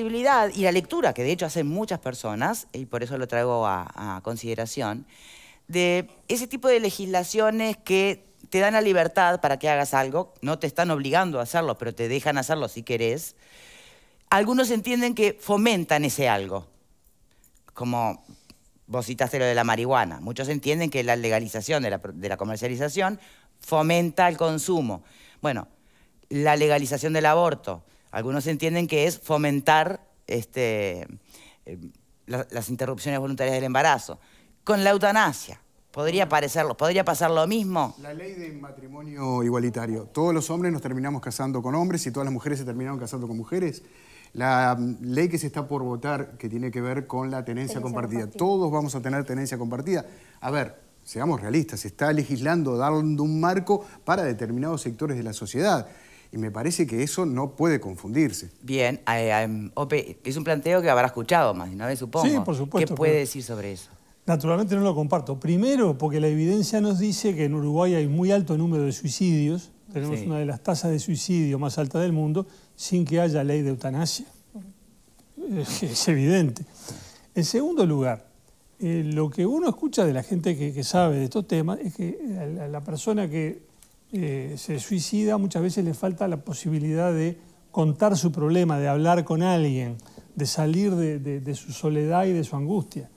y la lectura, que de hecho hacen muchas personas, y por eso lo traigo a, consideración, de ese tipo de legislaciones que te dan la libertad para que hagas algo, no te están obligando a hacerlo, pero te dejan hacerlo si querés. Algunos entienden que fomentan ese algo, como vos citaste lo de la marihuana. Muchos entienden que la legalización de la comercialización fomenta el consumo. Bueno, la legalización del aborto, algunos entienden que es fomentar este, eh, las interrupciones voluntarias del embarazo. Con la eutanasia, podría parecerlo, podría pasar lo mismo. La ley de matrimonio igualitario. Todos los hombres nos terminamos casando con hombres y todas las mujeres se terminaron casando con mujeres. La mm, ley que se está por votar, que tiene que ver con la tenencia, compartida. Todos vamos a tener tenencia compartida. A ver, seamos realistas, se está legislando, dando un marco para determinados sectores de la sociedad. Y me parece que eso no puede confundirse. Bien, eh, em, Ope, es un planteo que habrá escuchado más de una vez, supongo. Sí, por supuesto. ¿Qué puede decir sobre eso? Naturalmente no lo comparto. Primero, porque la evidencia nos dice que en Uruguay hay muy alto número de suicidios. Tenemos una de las tasas de suicidio más altas del mundo sin que haya ley de eutanasia. Es evidente. En segundo lugar, eh, lo que uno escucha de la gente que, sabe de estos temas es que la persona que eh, se suicida, muchas veces le falta la posibilidad de contar su problema, de hablar con alguien, de salir de, su soledad y de su angustia.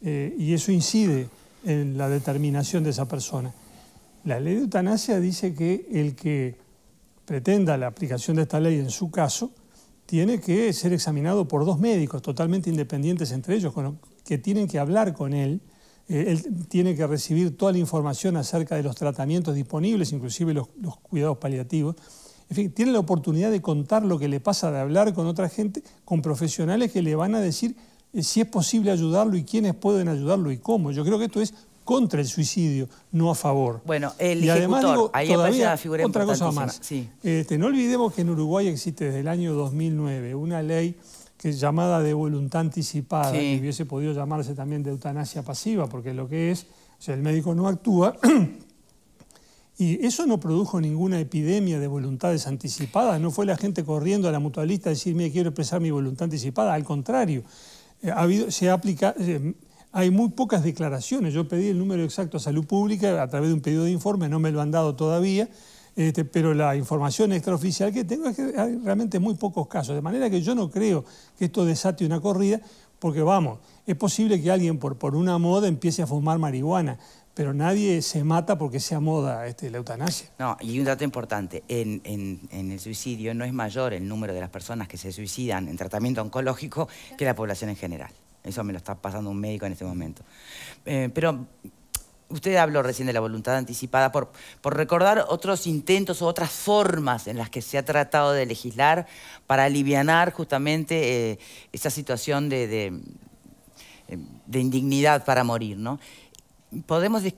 Eh, y eso incide en la determinación de esa persona. La ley de eutanasia dice que el que pretenda la aplicación de esta ley en su caso, tiene que ser examinado por dos médicos totalmente independientes entre ellos, que tienen que hablar con él eh, él tiene que recibir toda la información acerca de los tratamientos disponibles, inclusive los, cuidados paliativos. En fin, tiene la oportunidad de contar lo que le pasa, de hablar con otra gente, con profesionales que le van a decir eh, si es posible ayudarlo y quiénes pueden ayudarlo y cómo. Yo creo que esto es contra el suicidio, no a favor. Bueno, el y además, digo, ahí todavía figura otra cosa más. Este, no olvidemos que en Uruguay existe desde el año 2009 una ley que llamada de voluntad anticipada, y que hubiese podido llamarse también de eutanasia pasiva, porque lo que es, o sea, el médico no actúa. y eso no produjo ninguna epidemia de voluntades anticipadas, no fue la gente corriendo a la mutualista a decir, mire quiero expresar mi voluntad anticipada, al contrario, eh, ha habido, se aplica, eh, hay muy pocas declaraciones, yo pedí el número exacto a salud pública a través de un pedido de informe, no me lo han dado todavía, este, pero la información extraoficial que tengo es que hay realmente muy pocos casos. De manera que yo no creo que esto desate una corrida, porque vamos, es posible que alguien por, por una moda empiece a fumar marihuana, pero nadie se mata porque sea moda este, la eutanasia. No, y un dato importante, en, el suicidio no es mayor el número de las personas que se suicidan en tratamiento oncológico que la población en general. Eso me lo está pasando un médico en este momento. Eh, pero usted habló recién de la voluntad anticipada, por, recordar otros intentos o otras formas en las que se ha tratado de legislar para aliviar justamente eh, esa situación eh, de, indignidad para morir. ¿no? ¿Podemos eh,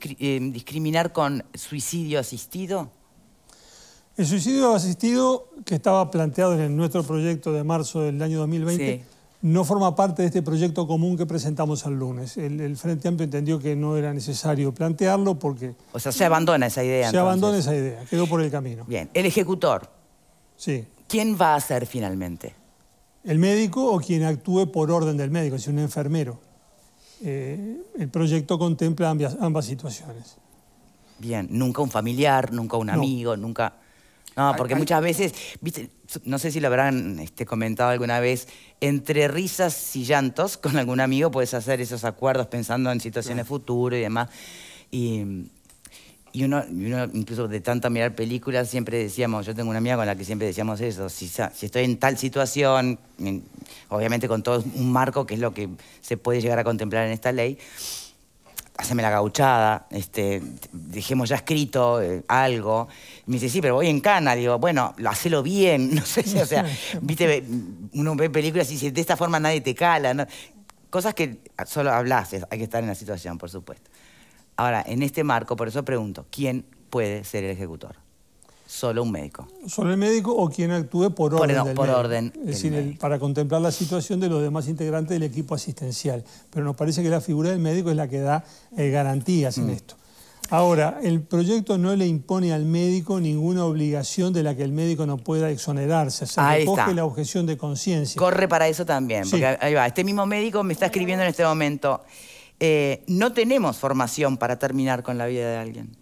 discriminar con suicidio asistido? El suicidio asistido que estaba planteado en nuestro proyecto de marzo del año 2020 sí no forma parte de este proyecto común que presentamos el lunes. El, Frente Amplio entendió que no era necesario plantearlo porque... O sea, se abandona esa idea. Se abandona esa idea, quedó por el camino. Bien, el ejecutor. Sí. ¿Quién va a ser finalmente? El médico o quien actúe por orden del médico, es un enfermero. Eh, el proyecto contempla ambas, situaciones. Bien, nunca un familiar, nunca un amigo, nunca... No, porque muchas veces, viste, no sé si lo habrán este, comentado alguna vez, entre risas y llantos con algún amigo puedes hacer esos acuerdos pensando en situaciones futuras y demás. Y, uno, incluso de tanto mirar películas, siempre decíamos, yo tengo una amiga con la que siempre decíamos eso, si, si estoy en tal situación, obviamente con todo un marco que es lo que se puede llegar a contemplar en esta ley, haceme la gauchada, este, dejemos ya escrito eh, algo. me dice, sí, pero voy en cana. Digo, bueno, lo, hacelo bien. No sé si, o sea, viste, uno ve películas y dice, de esta forma nadie te cala. Cosas que solo hablas, hay que estar en la situación, por supuesto. Ahora, en este marco, por eso pregunto, ¿quién puede ser el ejecutor? solo un médico. Solo el médico o quien actúe por, orden. por orden. Es decir, para contemplar la situación de los demás integrantes del equipo asistencial. Pero nos parece que la figura del médico es la que da eh, garantías en mm. esto. Ahora, el proyecto no le impone al médico ninguna obligación de la que el médico no pueda exonerarse. Se ahí recoge la objeción de conciencia. Corre para eso también, porque ahí va. Este mismo médico me está escribiendo en este momento. Eh, no tenemos formación para terminar con la vida de alguien.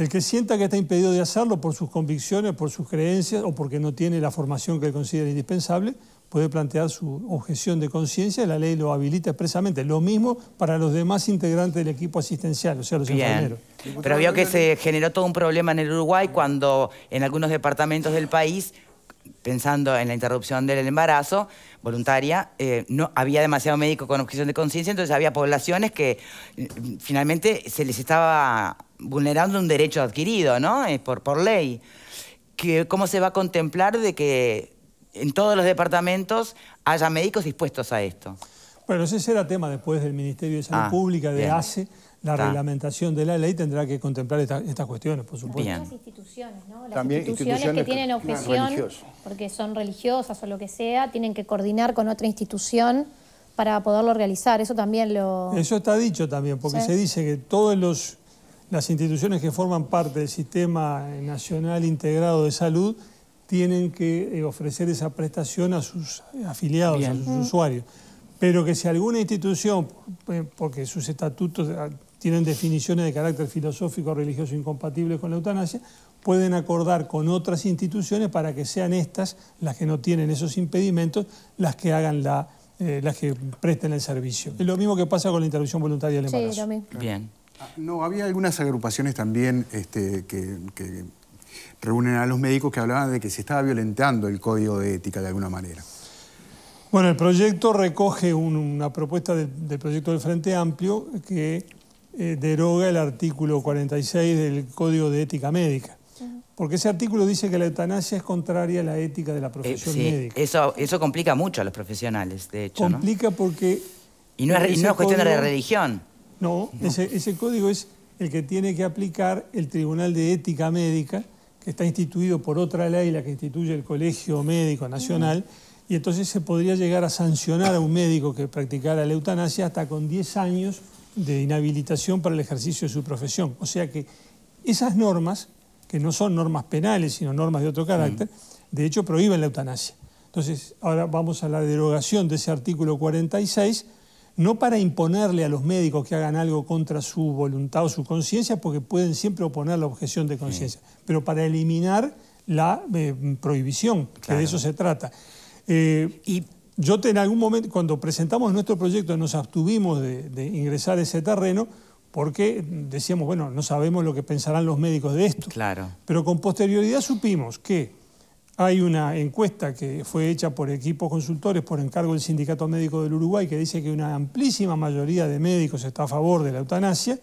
El que sienta que está impedido de hacerlo por sus convicciones, por sus creencias o porque no tiene la formación que considera indispensable, puede plantear su objeción de conciencia, y la ley lo habilita expresamente. Lo mismo para los demás integrantes del equipo asistencial, o sea, los enfermeros. Pero vio que se generó todo un problema en el Uruguay cuando en algunos departamentos del país pensando en la interrupción del embarazo voluntaria, eh, no había demasiado médico con objeción de conciencia, entonces había poblaciones que mm, finalmente se les estaba vulnerando un derecho adquirido, ¿no? Eh, por, por ley. Que, ¿Cómo se va a contemplar de que en todos los departamentos haya médicos dispuestos a esto? Bueno, ese será tema después del Ministerio de Salud ah, Pública, de hace ACE, la reglamentación de la ley tendrá que contemplar estas cuestiones, por supuesto. Las instituciones, ¿no? instituciones, que tienen objeción, porque son religiosas o lo que sea, tienen que coordinar con otra institución para poderlo realizar, eso también lo... Eso está dicho también, porque se dice que todas los, las instituciones que forman parte del Sistema Nacional Integrado de Salud tienen que eh, ofrecer esa prestación a sus afiliados, a sus mm. usuarios. Pero que si alguna institución, eh, porque sus estatutos tienen definiciones de carácter filosófico o religioso incompatibles con la eutanasia, pueden acordar con otras instituciones para que sean estas las que no tienen esos impedimentos las que hagan la eh, las que presten el servicio. Es lo mismo que pasa con la interrupción voluntaria del embarazo. Sí, Bien. Ah, no, había algunas agrupaciones también este, que, reúnen a los médicos que hablaban de que se estaba violentando el código de ética de alguna manera. Bueno, el proyecto recoge una propuesta del proyecto del Frente Amplio que eh, deroga el artículo 46 del Código de Ética Médica. Porque ese artículo dice que la eutanasia es contraria a la ética de la eh, profesión médica. Eso, eso complica mucho a los profesionales, de hecho. Complica porque... Y no es, cuestión de religión. No, Ese, código es el que tiene que aplicar el Tribunal de Ética Médica, que está instituido por otra ley, la que instituye el Colegio Médico Nacional, y entonces se podría llegar a sancionar a un médico que practicara la eutanasia hasta con 10 años de inhabilitación para el ejercicio de su profesión. O sea que esas normas, que no son normas penales, sino normas de otro carácter, mm. de hecho prohíben la eutanasia. Entonces, ahora vamos a la derogación de ese artículo 46, no para imponerle a los médicos que hagan algo contra su voluntad o su conciencia, porque pueden siempre oponer la objeción de conciencia, pero para eliminar la eh, prohibición, que de eso se trata. Eh, y yo en algún momento, cuando presentamos nuestro proyecto, nos abstuvimos de, ingresar a ese terreno porque decíamos, bueno, no sabemos lo que pensarán los médicos de esto. Claro. Pero con posterioridad supimos que hay una encuesta que fue hecha por equipos consultores por encargo del Sindicato Médico del Uruguay que dice que una amplísima mayoría de médicos está a favor de la eutanasia.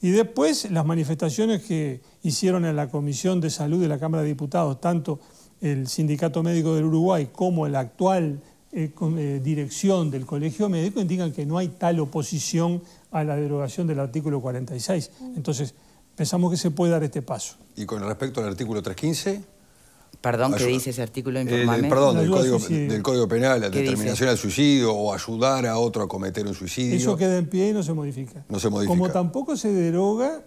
Y después las manifestaciones que hicieron en la Comisión de Salud de la Cámara de Diputados, tanto el Sindicato Médico del Uruguay como el actual eh, eh, dirección del Colegio Médico indican que no hay tal oposición a la derogación del artículo 46. Entonces, pensamos que se puede dar este paso. ¿Y con respecto al artículo 315? Perdón, ¿qué dice ese artículo? Eh, Informame. perdón, del código, del código, Penal, la determinación al suicidio o ayudar a otro a cometer un suicidio. Eso queda en pie y no se modifica. No se modifica. Como tampoco se deroga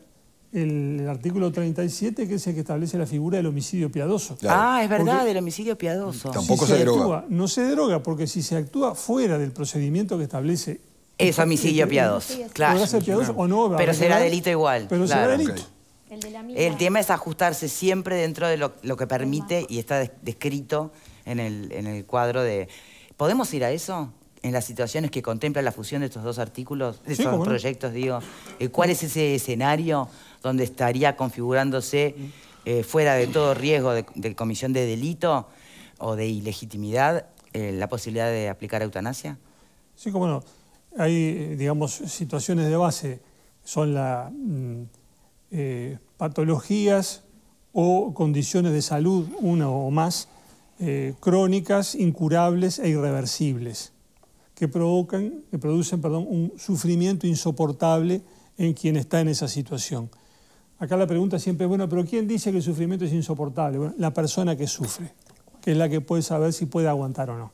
el, artículo 37, que es el que establece la figura del homicidio piadoso. Ah, es verdad, el del homicidio piadoso. Tampoco se, no se droga, porque si se actúa fuera del procedimiento que establece... Es homicidio piadoso, claro. Pero será delito igual. Pero delito. El, tema es ajustarse siempre dentro de lo, que permite y está descrito en el, en el cuadro de... ¿Podemos ir a eso? en las situaciones que contempla la fusión de estos dos artículos, de estos proyectos, digo, eh, ¿cuál es ese escenario donde estaría configurándose eh, fuera de todo riesgo de, comisión de delito o de ilegitimidad eh, la posibilidad de aplicar eutanasia? Sí, como no. Hay, digamos, situaciones de base. Son las mm, eh, patologías o condiciones de salud, una o más, crónicas, incurables e irreversibles, que, provocan, que producen perdón, un sufrimiento insoportable en quien está en esa situación. Acá la pregunta siempre, es, bueno, pero ¿quién dice que el sufrimiento es insoportable? Bueno, la persona que sufre, que es la que puede saber si puede aguantar o no.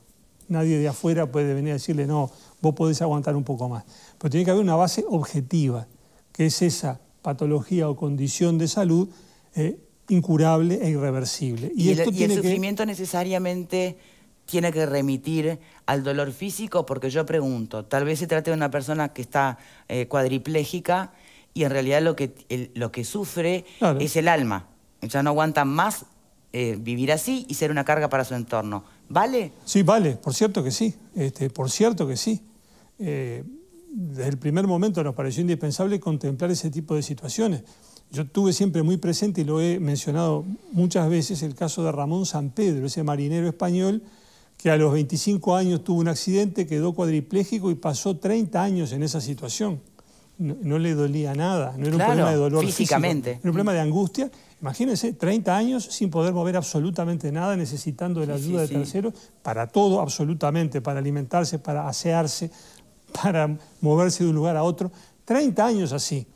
Nadie de afuera puede venir a decirle, no, vos podés aguantar un poco más. Pero tiene que haber una base objetiva, que es esa patología o condición de salud eh, incurable e irreversible. Y, el, tiene sufrimiento necesariamente tiene que remitir al dolor físico, porque yo pregunto, tal vez se trate de una persona que está eh, cuadriplégica y en realidad lo que, lo que sufre es el alma. Ya no aguanta más eh, vivir así y ser una carga para su entorno. ¿Vale? Sí, vale, por cierto que sí, este, por cierto que sí. Eh, desde el primer momento nos pareció indispensable contemplar ese tipo de situaciones. Yo tuve siempre muy presente, y lo he mencionado muchas veces, el caso de Ramón San Pedro, ese marinero español que a los 25 años tuvo un accidente, quedó cuadripléjico y pasó 30 años en esa situación no, le dolía nada, no era un problema de dolor físicamente. era un problema de angustia. Imagínense, 30 años sin poder mover absolutamente nada, necesitando de la ayuda de terceros para todo, absolutamente, para alimentarse, para asearse, para moverse de un lugar a otro. 30 años así.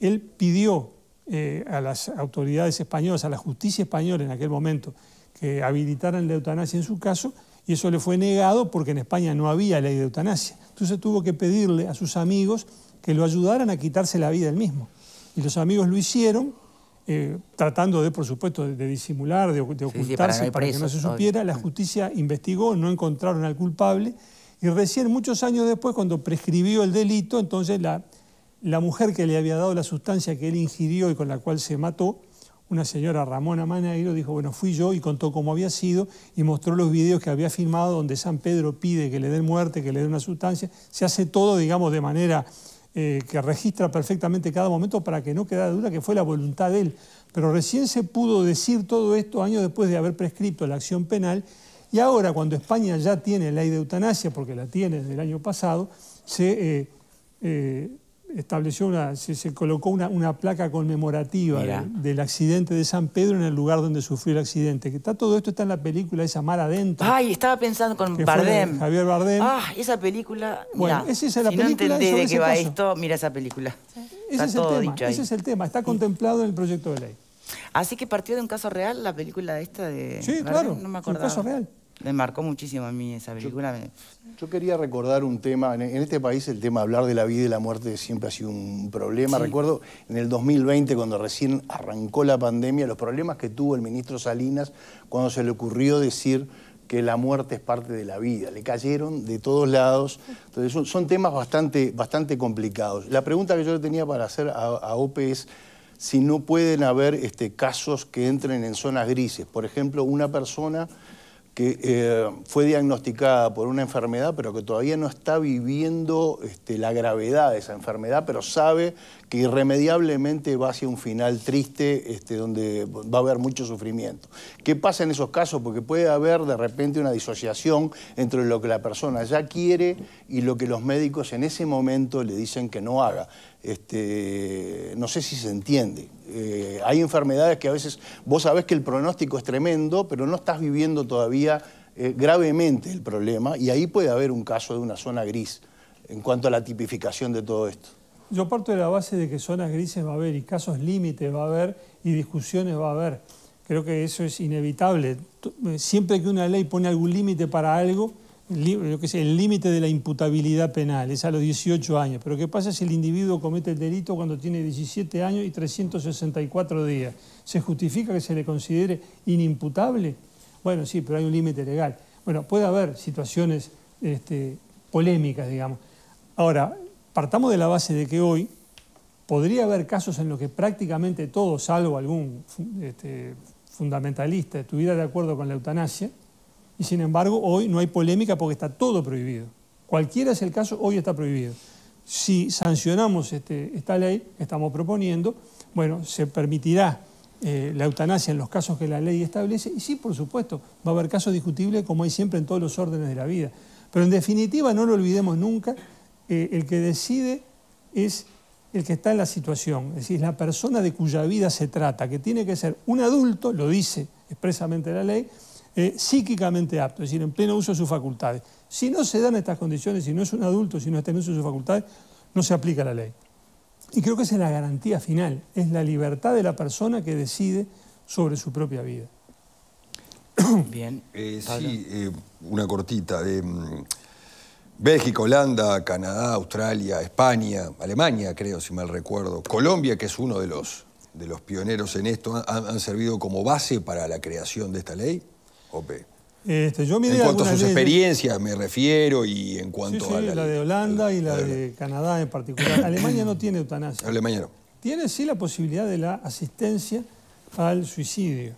Él pidió eh, a las autoridades españolas, a la justicia española en aquel momento, que habilitaran la eutanasia en su caso, y eso le fue negado porque en España no había ley de eutanasia. Entonces tuvo que pedirle a sus amigos que lo ayudaran a quitarse la vida él mismo. Y los amigos lo hicieron, eh, tratando de, por supuesto, de, disimular, de, ocultarse para, que no se supiera. La justicia investigó, no encontraron al culpable. Y recién, muchos años después, cuando prescribió el delito, entonces la, la mujer que le había dado la sustancia que él ingirió y con la cual se mató, una señora Ramona Maneiro dijo, bueno, fui yo y contó cómo había sido y mostró los videos que había filmado donde San Pedro pide que le den muerte, que le den una sustancia. Se hace todo, digamos, de manera eh, que registra perfectamente cada momento para que no quede duda que fue la voluntad de él. Pero recién se pudo decir todo esto años después de haber prescrito la acción penal y ahora cuando España ya tiene ley de eutanasia, porque la tiene desde el año pasado, se... Eh, eh, estableció una, se, colocó una, placa conmemorativa del accidente de San Pedro en el lugar donde sufrió el accidente. Que está, todo esto está en la película esa Mar Adentro. Ay, estaba pensando con Bardem. Javier Bardem. Ah, esa película. Bueno, esa es la si película. No de qué va esto, mira esa película. Ese, es el tema, ese es el tema, está contemplado en el proyecto de ley. Así que partió de un caso real la película esta de... Sí, claro, un caso real me marcó muchísimo a mí esa película. Yo, quería recordar un tema, en este país el tema de hablar de la vida y la muerte siempre ha sido un problema. Recuerdo en el 2020, cuando recién arrancó la pandemia, los problemas que tuvo el ministro Salinas cuando se le ocurrió decir que la muerte es parte de la vida. Le cayeron de todos lados. Entonces son, temas bastante, bastante complicados. La pregunta que yo le tenía para hacer a, a OPE es si no pueden haber este, casos que entren en zonas grises. Por ejemplo, una persona que eh, fue diagnosticada por una enfermedad, pero que todavía no está viviendo este, la gravedad de esa enfermedad, pero sabe que irremediablemente va hacia un final triste, este, donde va a haber mucho sufrimiento. ¿Qué pasa en esos casos? Porque puede haber de repente una disociación entre lo que la persona ya quiere y lo que los médicos en ese momento le dicen que no haga. Este, no sé si se entiende. Eh, hay enfermedades que a veces vos sabés que el pronóstico es tremendo, pero no estás viviendo todavía eh, gravemente el problema y ahí puede haber un caso de una zona gris en cuanto a la tipificación de todo esto. Yo parto de la base de que zonas grises va a haber y casos límites va a haber y discusiones va a haber. Creo que eso es inevitable. Eh, siempre que una ley pone algún límite para algo, el límite de la imputabilidad penal, es a los 18 años. Pero ¿qué pasa si el individuo comete el delito cuando tiene 17 años y 364 días? ¿Se justifica que se le considere inimputable? Bueno, sí, pero hay un límite legal. Bueno, puede haber situaciones este, polémicas, digamos. Ahora, partamos de la base de que hoy podría haber casos en los que prácticamente todo salvo algún este, fundamentalista, estuviera de acuerdo con la eutanasia, y sin embargo hoy no hay polémica porque está todo prohibido. Cualquiera es el caso, hoy está prohibido. Si sancionamos este, esta ley que estamos proponiendo, bueno, se permitirá eh, la eutanasia en los casos que la ley establece y sí, por supuesto, va a haber casos discutibles como hay siempre en todos los órdenes de la vida. Pero en definitiva, no lo olvidemos nunca, eh, el que decide es el que está en la situación, es decir, la persona de cuya vida se trata, que tiene que ser un adulto, lo dice expresamente la ley, eh, psíquicamente apto, es decir, en pleno uso de sus facultades. Si no se dan estas condiciones, si no es un adulto, si no está en uso de sus facultades, no se aplica la ley. Y creo que esa es la garantía final, es la libertad de la persona que decide sobre su propia vida. Bien. Eh, sí, eh, una cortita. De, mm, Bélgica, Holanda, Canadá, Australia, España, Alemania, creo, si mal recuerdo. Colombia, que es uno de los, de los pioneros en esto, han servido como base para la creación de esta ley. Este, en cuanto a sus experiencias, me refiero, y en cuanto a. La, de Holanda y la, de, Canadá en particular. Alemania no tiene eutanasia. Alemania no. Tiene sí la posibilidad de la asistencia al suicidio.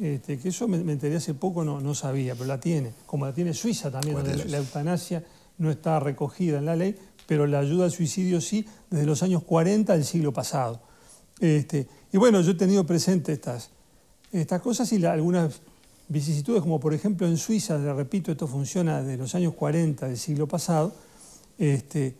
Este, que eso me, enteré hace poco, no, no sabía, pero la tiene. Como la tiene Suiza también, donde la, eutanasia no está recogida en la ley, pero la ayuda al suicidio sí, desde los años 40 del siglo pasado. Este, y bueno, yo he tenido presente estas, estas cosas y algunas vicisitudes como por ejemplo en Suiza, le repito, esto funciona desde los años 40 del siglo pasado, este,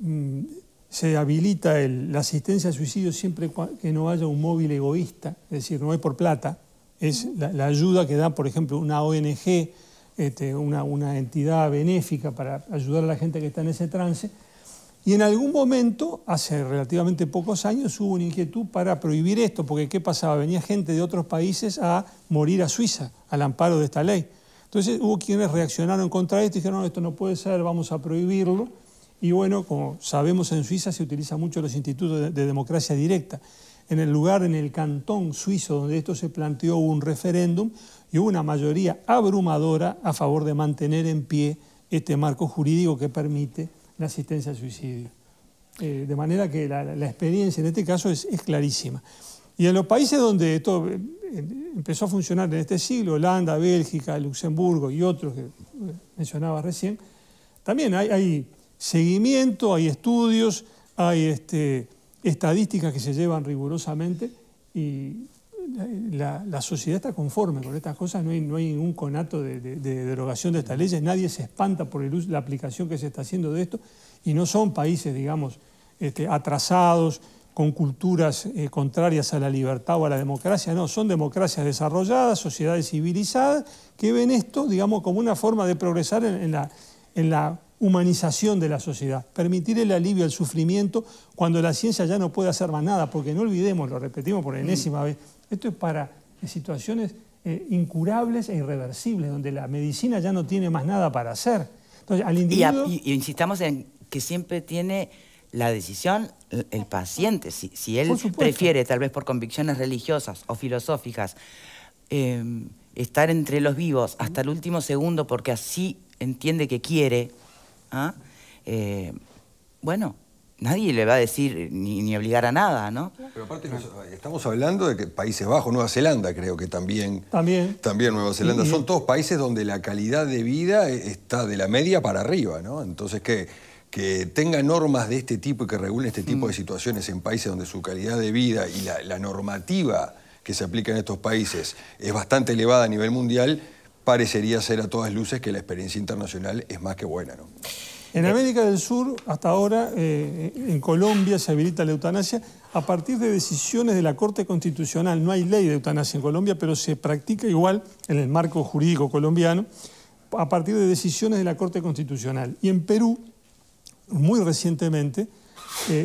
mm, se habilita la asistencia al suicidio siempre que no haya un móvil egoísta, es decir, no es por plata, es la, ayuda que da, por ejemplo, una ONG, este, una entidad benéfica para ayudar a la gente que está en ese trance, y en algún momento, hace relativamente pocos años, hubo una inquietud para prohibir esto, porque ¿qué pasaba? Venía gente de otros países a morir a Suiza al amparo de esta ley. Entonces hubo quienes reaccionaron contra esto y dijeron, no, esto no puede ser, vamos a prohibirlo. Y bueno, como sabemos en Suiza se utilizan mucho los institutos de, democracia directa. En el lugar, en el cantón suizo donde esto se planteó, hubo un referéndum y hubo una mayoría abrumadora a favor de mantener en pie este marco jurídico que permite la asistencia al suicidio. Eh, de manera que la, experiencia en este caso es, clarísima. Y en los países donde esto eh, empezó a funcionar en este siglo, Holanda, Bélgica, Luxemburgo y otros que eh, mencionaba recién, también hay, seguimiento, hay estudios, hay este, estadísticas que se llevan rigurosamente y la, sociedad está conforme con estas cosas, no hay, ningún conato de, derogación de estas leyes, nadie se espanta por la aplicación que se está haciendo de esto, y no son países, digamos, este, atrasados, con culturas eh, contrarias a la libertad o a la democracia, no, son democracias desarrolladas, sociedades civilizadas, que ven esto, digamos, como una forma de progresar en, la, en la humanización de la sociedad, permitir el alivio al sufrimiento cuando la ciencia ya no puede hacer más nada, porque no olvidemos, lo repetimos por mm. enésima vez, esto es para situaciones eh, incurables e irreversibles, donde la medicina ya no tiene más nada para hacer. al y, insistamos en que siempre tiene la decisión el, paciente. Si, él prefiere, tal vez por convicciones religiosas o filosóficas, em, estar entre los vivos hasta el último segundo porque así entiende que quiere, ¿ah? eh, bueno, nadie le va a decir ni, obligar a nada, ¿no? Pero aparte estamos hablando de que Países Bajos, Nueva Zelanda creo que también. También. También Nueva Zelanda. Son todos países donde la calidad de vida e, está de la media para arriba, ¿no? Entonces que, que tenga normas de este tipo y que regule este tipo de mm. situaciones en países donde su calidad de vida y la, la normativa que se aplica en estos países es bastante elevada a nivel mundial, parecería ser a todas luces que la experiencia internacional es más que buena, ¿no? En eh, América del Sur, hasta ahora, eh, eh, en Colombia se habilita la eutanasia a partir de decisiones de la Corte Constitucional. No hay ley de eutanasia en Colombia, pero se practica igual en el marco jurídico colombiano, a partir de decisiones de la Corte Constitucional. Y en Perú, muy recientemente,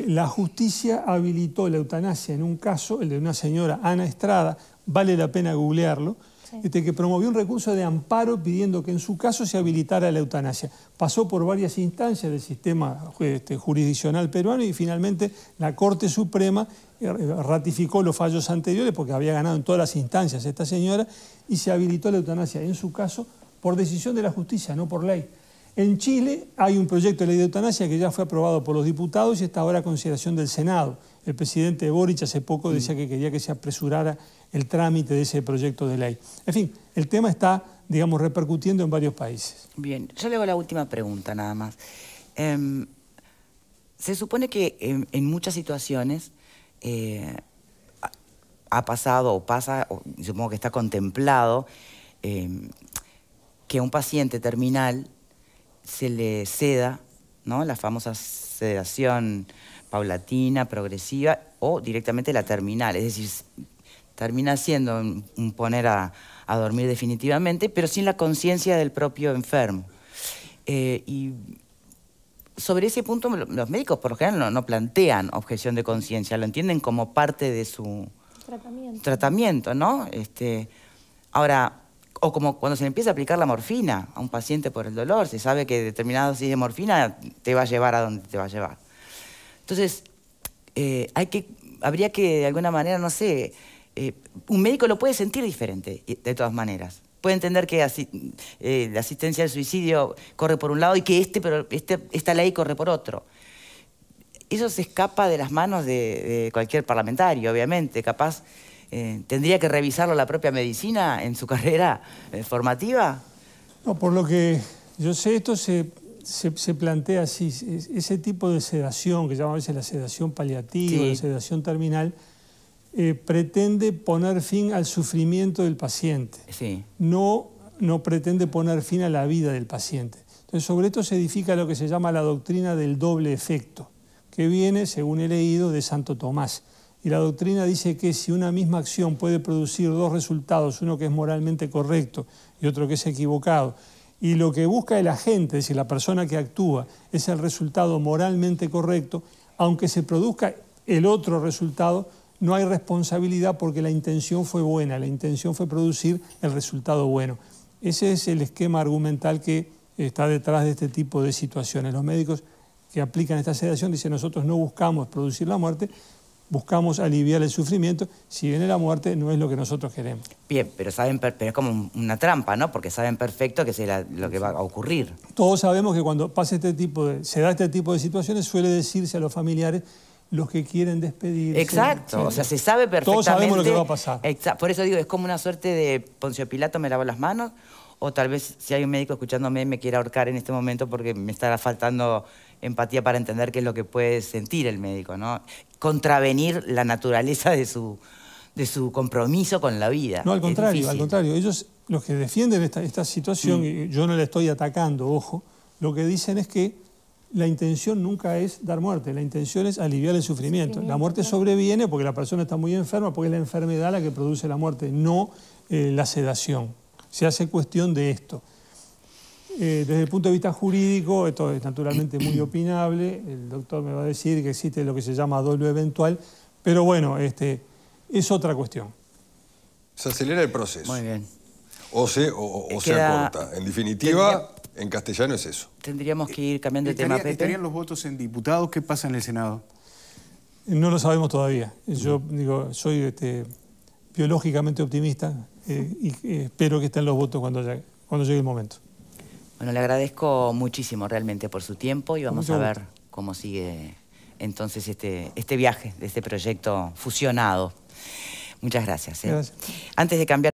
la justicia habilitó la eutanasia en un caso, el de una señora, Ana Estrada, vale la pena googlearlo, este, que promovió un recurso de amparo pidiendo que en su caso se habilitara la eutanasia. Pasó por varias instancias del sistema este, jurisdiccional peruano y finalmente la Corte Suprema eh, ratificó los fallos anteriores porque había ganado en todas las instancias esta señora y se habilitó la eutanasia en su caso por decisión de la justicia, no por ley. En Chile hay un proyecto de ley de eutanasia que ya fue aprobado por los diputados y está ahora a consideración del Senado. El presidente Boric hace poco decía mm. que quería que se apresurara el trámite de ese proyecto de ley. En fin, el tema está, digamos, repercutiendo en varios países. Bien, yo le hago la última pregunta nada más. Em, se supone que en, muchas situaciones eh, ha, pasado o pasa, supongo que está contemplado, em, que a un paciente terminal se le ceda, ¿no? La famosa sedación paulatina, progresiva o directamente la terminal, es decir, termina siendo un poner a, dormir definitivamente, pero sin la conciencia del propio enfermo. Eh, y sobre ese punto los médicos por lo general no, plantean objeción de conciencia, lo entienden como parte de su tratamiento, ¿no? Este, ahora, o como cuando se le empieza a aplicar la morfina a un paciente por el dolor, se sabe que determinada dosis de morfina te va a llevar a donde te va a llevar. Entonces, eh, hay que, habría que de alguna manera, no sé, eh, un médico lo puede sentir diferente, de todas maneras. Puede entender que eh, la asistencia al suicidio corre por un lado y que este, pero este, esta ley corre por otro. Eso se escapa de las manos de, cualquier parlamentario, obviamente. Capaz eh, tendría que revisarlo la propia medicina en su carrera formativa. No, por lo que yo sé, esto se, plantea así, ese tipo de sedación, que llamamos a veces la sedación paliativa, la sedación terminal, eh, pretende poner fin al sufrimiento del paciente. No, no pretende poner fin a la vida del paciente. Entonces, sobre esto se edifica lo que se llama la doctrina del doble efecto, que viene, según he leído, de Santo Tomás. Y la doctrina dice que si una misma acción puede producir dos resultados, uno que es moralmente correcto y otro que es equivocado, y lo que busca el agente, es decir, la persona que actúa, es el resultado moralmente correcto, aunque se produzca el otro resultado, no hay responsabilidad porque la intención fue buena, la intención fue producir el resultado bueno. Ese es el esquema argumental que está detrás de este tipo de situaciones. Los médicos que aplican esta sedación dicen nosotros no buscamos producir la muerte, buscamos aliviar el sufrimiento, si viene la muerte no es lo que nosotros queremos. Bien, pero saben pero es como una trampa, ¿no? Porque saben perfecto que es lo que va a ocurrir. Todos sabemos que cuando pasa este tipo de, se da este tipo de situaciones suele decirse a los familiares los que quieren despedirse. Exacto, o sea, se sabe perfectamente. Todos sabemos lo que va a pasar. Por eso digo, es como una suerte de Poncio Pilato me lavo las manos, o tal vez si hay un médico escuchándome me quiera ahorcar en este momento porque me estará faltando empatía para entender qué es lo que puede sentir el médico, ¿no? Contravenir la naturaleza de su, de su compromiso con la vida. No, al contrario, al contrario. Ellos, los que defienden esta, situación, y mm. yo no la estoy atacando, ojo, lo que dicen es que la intención nunca es dar muerte, la intención es aliviar el sufrimiento. La muerte sobreviene porque la persona está muy enferma, porque es la enfermedad la que produce la muerte, no eh, la sedación. Se hace cuestión de esto. Eh, desde el punto de vista jurídico, esto es naturalmente muy opinable, el doctor me va a decir que existe lo que se llama doble eventual, pero bueno, este, es otra cuestión. Se acelera el proceso. Muy bien. O o se acorta. En definitiva... En castellano es eso. Tendríamos que ir cambiando de tema, ¿Estarían los votos en diputados? ¿Qué pasa en el Senado? No lo sabemos todavía. Yo digo, soy este, biológicamente optimista eh, y eh, espero que estén los votos cuando llegue, el momento. Bueno, le agradezco muchísimo realmente por su tiempo y vamos a ver cómo sigue entonces este, este, viaje de este proyecto fusionado. Muchas gracias. ¿eh? gracias. Antes de cambiar.